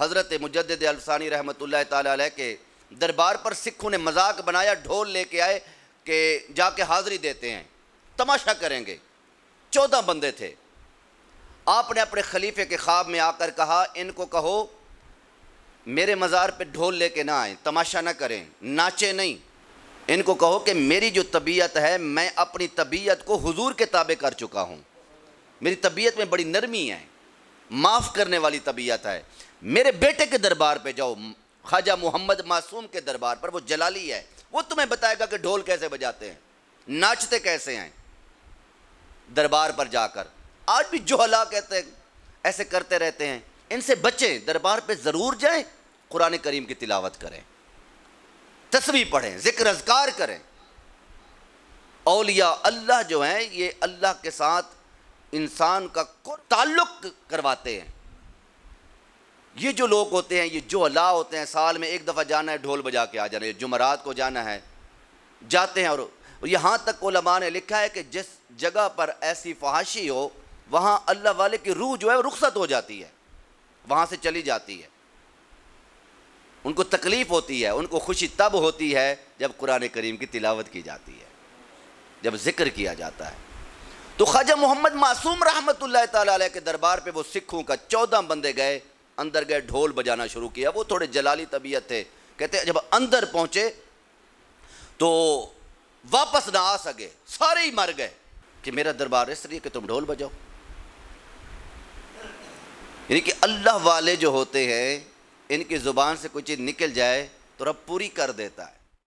हज़रत मुजद अलसानी रहमत ला के दरबार पर सिखों ने मजाक बनाया ढोल लेके आए कि जाके हाज़री देते हैं तमाशा करेंगे चौदह बंदे थे आपने अपने खलीफे के ख्वाब में आकर कहा इनको कहो मेरे मज़ार पे ढोल लेके ना आए तमाशा ना करें नाचे नहीं इनको कहो कि मेरी जो तबीयत है मैं अपनी तबीयत को हुजूर के ताबे कर चुका हूँ मेरी तबीयत में बड़ी नरमी है माफ़ करने वाली तबीयत है मेरे बेटे के दरबार पे जाओ ख्वाजा मोहम्मद मासूम के दरबार पर वो जलाली है वो तुम्हें बताएगा कि ढोल कैसे बजाते हैं नाचते कैसे हैं दरबार पर जाकर आज भी जोहला कहते हैं ऐसे करते रहते हैं इनसे बचें दरबार पे ज़रूर जाएं कुरान करीम की तिलावत करें तस्वीर पढ़ें ज़िक्र अजकार करें औलिया अल्लाह जो हैं ये अल्लाह के साथ इंसान का ताल्लुक करवाते हैं ये जो लोग होते हैं ये जो अल्लाह होते हैं साल में एक दफ़ा जाना है ढोल बजा के आ जाना है जुमरात को जाना है जाते हैं और यहाँ तक ओलमा ने लिखा है कि जिस जगह पर ऐसी फहाशी हो वहाँ अल्लाह वाले की रूह जो है रुख्सत हो जाती है वहाँ से चली जाती है उनको तकलीफ़ होती है उनको खुशी तब होती है जब कुरान करीम की तिलावत की जाती है जब जिक्र किया जाता है तो ख्वाजा मोहम्मद मासूम रहमत ताल के दरबार पर वो सिखों का चौदह बंदे गए अंदर गए ढोल बजाना शुरू किया वो थोड़े जलाली तबीयत थे कहते जब अंदर पहुंचे तो वापस ना आ सके सारे ही मर गए कि मेरा दरबार इसलिए कि तुम ढोल बजाओ यानी कि अल्लाह वाले जो होते हैं इनकी ज़ुबान से कोई चीज़ निकल जाए तो रब पूरी कर देता है